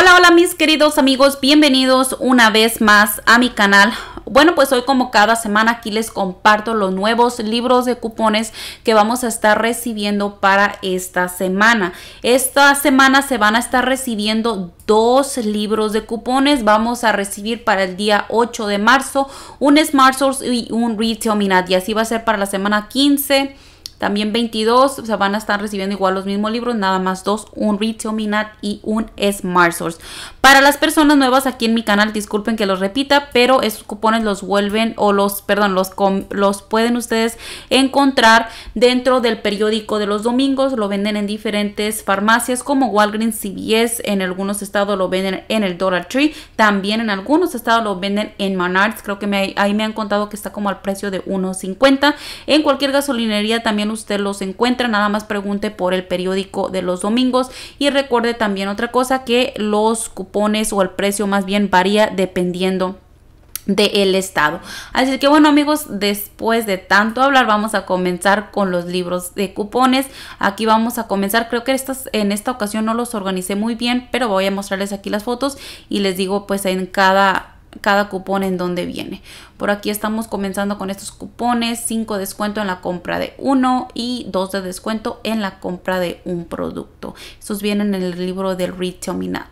Hola, hola mis queridos amigos, bienvenidos una vez más a mi canal. Bueno, pues hoy como cada semana aquí les comparto los nuevos libros de cupones que vamos a estar recibiendo para esta semana. Esta semana se van a estar recibiendo dos libros de cupones. Vamos a recibir para el día 8 de marzo un Smart Source y un Retail Minat. Y así va a ser para la semana 15, también 22, o sea, van a estar recibiendo igual los mismos libros, nada más dos, un Retail Minat y un Smart Source. Para las personas nuevas aquí en mi canal, disculpen que los repita, pero esos cupones los vuelven o los, perdón, los, los pueden ustedes encontrar dentro del periódico de los domingos, lo venden en diferentes farmacias como Walgreens, CVS, en algunos estados lo venden en el Dollar Tree, también en algunos estados lo venden en Menards, creo que ahí me han contado que está como al precio de 1.50. En cualquier gasolinería también usted los encuentra. Nada más pregunte por el periódico de los domingos. Y recuerde también otra cosa que los cupones o el precio más bien varía dependiendo del estado. Así que bueno amigos, después de tanto hablar vamos a comenzar con los libros de cupones. Aquí vamos a comenzar, creo que en esta ocasión no los organicé muy bien, pero voy a mostrarles aquí las fotos y les digo pues en cada cada cupón en donde viene. Por aquí estamos comenzando con estos cupones, 5 descuento en la compra de uno y 2 de descuento en la compra de un producto. Estos vienen en el libro del Retail Minat.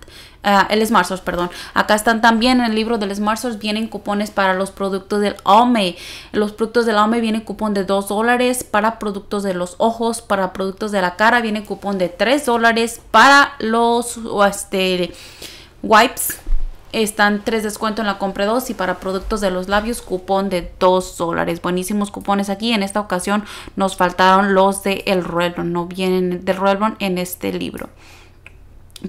Ah, el Smart perdón. Acá están también en el libro del Smart vienen cupones para los productos del Home. Los productos del Home viene cupón de 2 dólares. Para productos de los ojos, para productos de la cara viene cupón de 3 dólares. Para los este, wipes están tres descuentos en la compra 2 y para productos de los labios cupón de 2 dólares. Buenísimos cupones aquí. En esta ocasión nos faltaron los de El Ruelon. No vienen de Ruelon en este libro.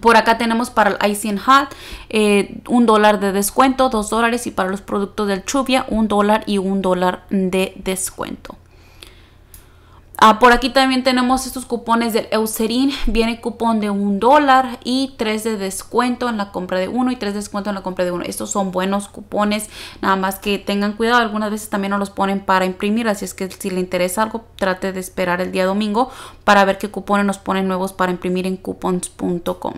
Por acá tenemos para el Icing Hot eh, un dólar de descuento, dos dólares y para los productos del Chubia un dólar y un dólar de descuento. Ah, por aquí también tenemos estos cupones del Eucerin. Viene cupón de un dólar y tres de descuento en la compra de uno y tres de descuento en la compra de uno. Estos son buenos cupones, nada más que tengan cuidado. Algunas veces también no los ponen para imprimir, así es que si le interesa algo, trate de esperar el día domingo para ver qué cupones nos ponen nuevos para imprimir en coupons.com.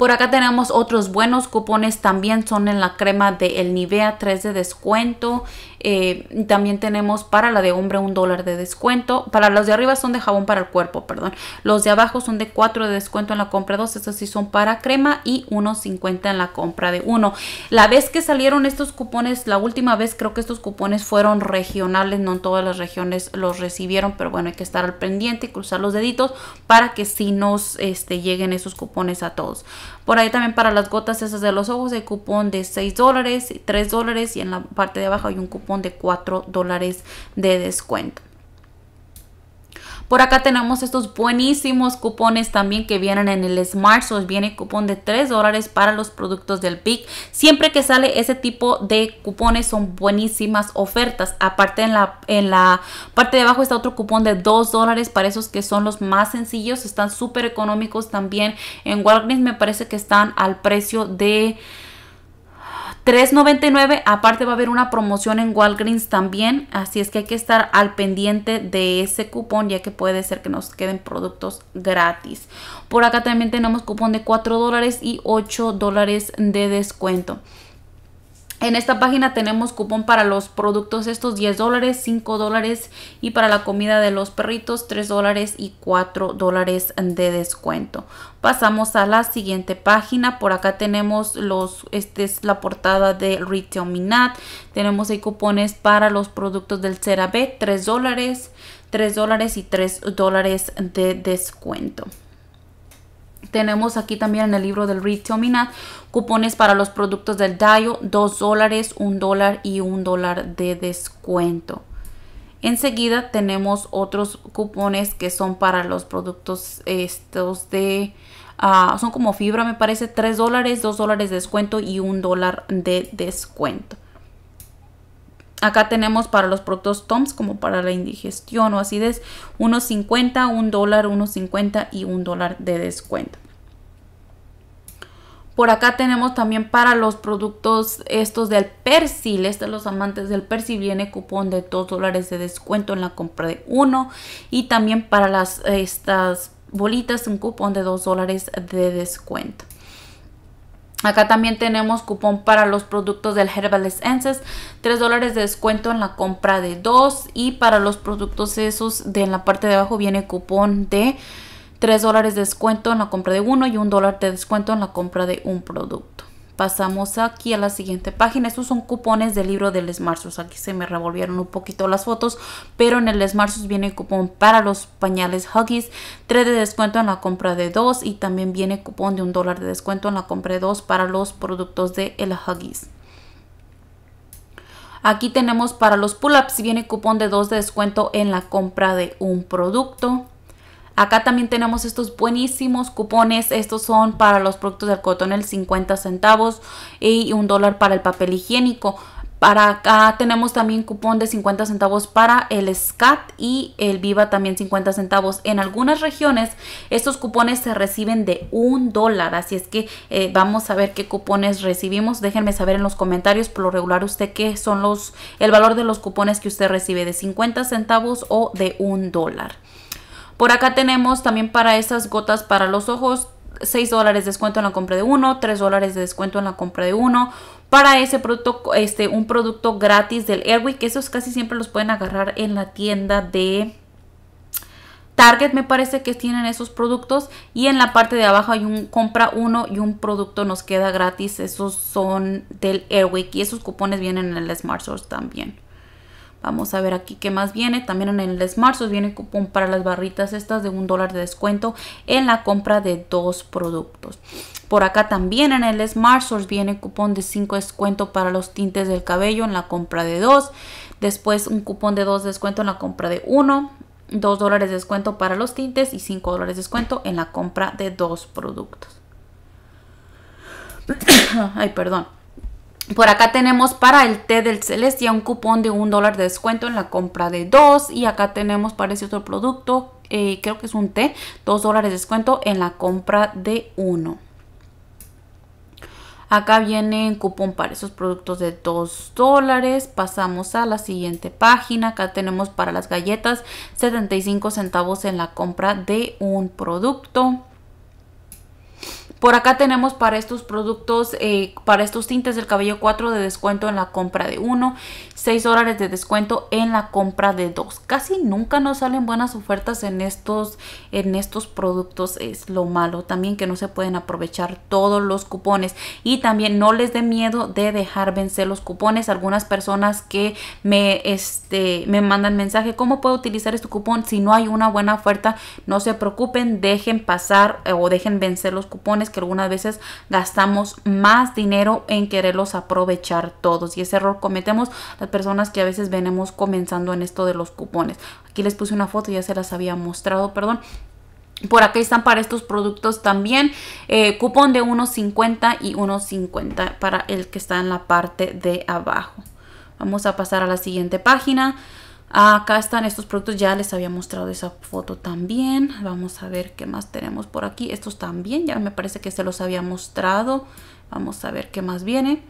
Por acá tenemos otros buenos cupones, también son en la crema de el Nivea 3 de descuento. Eh, también tenemos para la de hombre un dólar de descuento. Para los de arriba son de jabón para el cuerpo, perdón. Los de abajo son de 4 de descuento en la compra 2. Estos sí son para crema y 1.50 en la compra de 1. La vez que salieron estos cupones, la última vez creo que estos cupones fueron regionales. No en todas las regiones los recibieron, pero bueno, hay que estar al pendiente y cruzar los deditos para que sí nos este, lleguen esos cupones a todos. Por ahí también para las gotas esas de los ojos hay cupón de 6 dólares, 3 dólares y en la parte de abajo hay un cupón de 4 dólares de descuento. Por acá tenemos estos buenísimos cupones también que vienen en el Smart Viene cupón de 3 dólares para los productos del PIC. Siempre que sale ese tipo de cupones son buenísimas ofertas. Aparte en la, en la parte de abajo está otro cupón de 2 dólares para esos que son los más sencillos. Están súper económicos también. En Walgreens me parece que están al precio de... $3.99. Aparte va a haber una promoción en Walgreens también. Así es que hay que estar al pendiente de ese cupón ya que puede ser que nos queden productos gratis. Por acá también tenemos cupón de $4 y $8 de descuento. En esta página tenemos cupón para los productos estos 10 dólares, 5 dólares y para la comida de los perritos 3 dólares y 4 dólares de descuento. Pasamos a la siguiente página. Por acá tenemos los, esta es la portada de Retail Minat. Tenemos ahí cupones para los productos del CeraVe, 3 dólares, 3 dólares y 3 dólares de descuento. Tenemos aquí también en el libro del Read cupones para los productos del Dayo, 2 dólares, 1 dólar y 1 dólar de descuento. Enseguida tenemos otros cupones que son para los productos estos de... Ah, son como fibra me parece, 3 dólares, 2 dólares de descuento y 1 dólar de descuento. Acá tenemos para los productos TOMS como para la indigestión o acidez, unos 1.50, un dólar, 1.50 y 1 dólar de descuento. Por acá tenemos también para los productos estos del persil, estos de los amantes del persil viene cupón de 2 dólares de descuento en la compra de uno y también para las estas bolitas un cupón de 2 dólares de descuento. Acá también tenemos cupón para los productos del Herbal Essences, 3 dólares de descuento en la compra de 2 y para los productos esos de la parte de abajo viene cupón de 3 dólares de descuento en la compra de uno y 1 dólar de descuento en la compra de un producto pasamos aquí a la siguiente página. Estos son cupones del libro del Marzos. Aquí se me revolvieron un poquito las fotos, pero en el Marzos viene cupón para los pañales Huggies, 3 de descuento en la compra de 2 y también viene cupón de un dólar de descuento en la compra de 2 para los productos de el Huggies. Aquí tenemos para los pull-ups, viene cupón de 2 de descuento en la compra de un producto. Acá también tenemos estos buenísimos cupones. Estos son para los productos del cotón 50 centavos y un dólar para el papel higiénico. Para acá tenemos también cupón de 50 centavos para el SCAT y el Viva también 50 centavos. En algunas regiones estos cupones se reciben de un dólar, así es que eh, vamos a ver qué cupones recibimos. Déjenme saber en los comentarios por lo regular usted qué son los, el valor de los cupones que usted recibe de 50 centavos o de un dólar. Por acá tenemos también para esas gotas para los ojos 6 dólares de descuento en la compra de uno, 3 dólares de descuento en la compra de uno. Para ese producto, este, un producto gratis del Airwick, esos casi siempre los pueden agarrar en la tienda de Target me parece que tienen esos productos y en la parte de abajo hay un compra uno y un producto nos queda gratis. Esos son del Airwick y esos cupones vienen en el Smart Source también. Vamos a ver aquí qué más viene. También en el Source viene cupón para las barritas estas de un dólar de descuento en la compra de dos productos. Por acá también en el Source viene cupón de 5 descuento para los tintes del cabello en la compra de dos. Después un cupón de dos descuento en la compra de uno. 2 dólares de descuento para los tintes y 5 dólares de descuento en la compra de dos productos. Ay, perdón. Por acá tenemos para el té del Celestia un cupón de un dólar de descuento en la compra de dos. Y acá tenemos para ese otro producto, eh, creo que es un té, dos dólares de descuento en la compra de uno. Acá viene un cupón para esos productos de 2 dólares. Pasamos a la siguiente página. Acá tenemos para las galletas 75 centavos en la compra de un producto. Por acá tenemos para estos productos, eh, para estos tintes del cabello 4 de descuento en la compra de 1, 6 dólares de descuento en la compra de 2. Casi nunca nos salen buenas ofertas en estos, en estos productos, es lo malo. También que no se pueden aprovechar todos los cupones y también no les dé miedo de dejar vencer los cupones. Algunas personas que me, este, me mandan mensaje, ¿cómo puedo utilizar este cupón? Si no hay una buena oferta, no se preocupen, dejen pasar eh, o dejen vencer los cupones que algunas veces gastamos más dinero en quererlos aprovechar todos. Y ese error cometemos las personas que a veces venimos comenzando en esto de los cupones. Aquí les puse una foto, ya se las había mostrado, perdón. Por acá están para estos productos también eh, cupón de 1.50 y 1.50 para el que está en la parte de abajo. Vamos a pasar a la siguiente página. Acá están estos productos, ya les había mostrado esa foto también. Vamos a ver qué más tenemos por aquí. Estos también, ya me parece que se los había mostrado. Vamos a ver qué más viene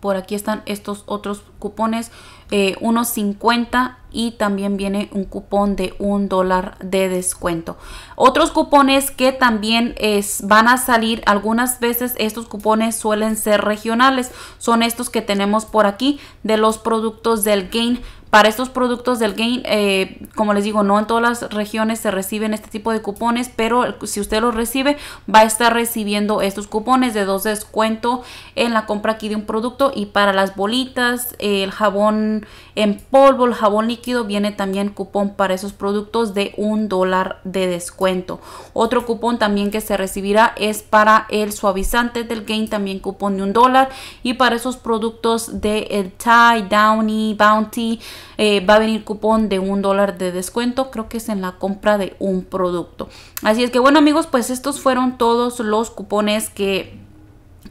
por aquí están estos otros cupones, eh, unos 50 y también viene un cupón de un dólar de descuento. Otros cupones que también es, van a salir algunas veces, estos cupones suelen ser regionales, son estos que tenemos por aquí de los productos del Gain para estos productos del Gain, eh, como les digo, no en todas las regiones se reciben este tipo de cupones, pero si usted los recibe, va a estar recibiendo estos cupones de dos descuento en la compra aquí de un producto. Y para las bolitas, el jabón en polvo, el jabón líquido, viene también cupón para esos productos de un dólar de descuento. Otro cupón también que se recibirá es para el suavizante del Gain, también cupón de un dólar. Y para esos productos de el Tide, Downy, Bounty, eh, va a venir cupón de un dólar de descuento, creo que es en la compra de un producto. Así es que bueno amigos, pues estos fueron todos los cupones que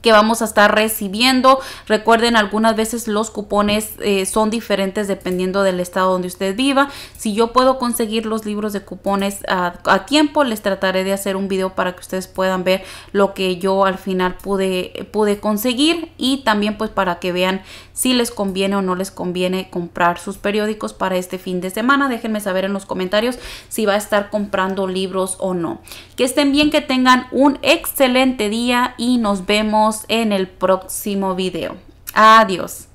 que vamos a estar recibiendo. Recuerden, algunas veces los cupones eh, son diferentes dependiendo del estado donde usted viva. Si yo puedo conseguir los libros de cupones a, tiempo, les trataré de hacer un video para que ustedes puedan ver lo que yo al final pude, pude conseguir y también pues para que vean si les conviene o no les conviene comprar sus periódicos para este fin de semana. Déjenme saber en los comentarios si va a estar comprando libros o no. Que estén bien, que tengan un excelente día y nos vemos en el próximo video. Adiós.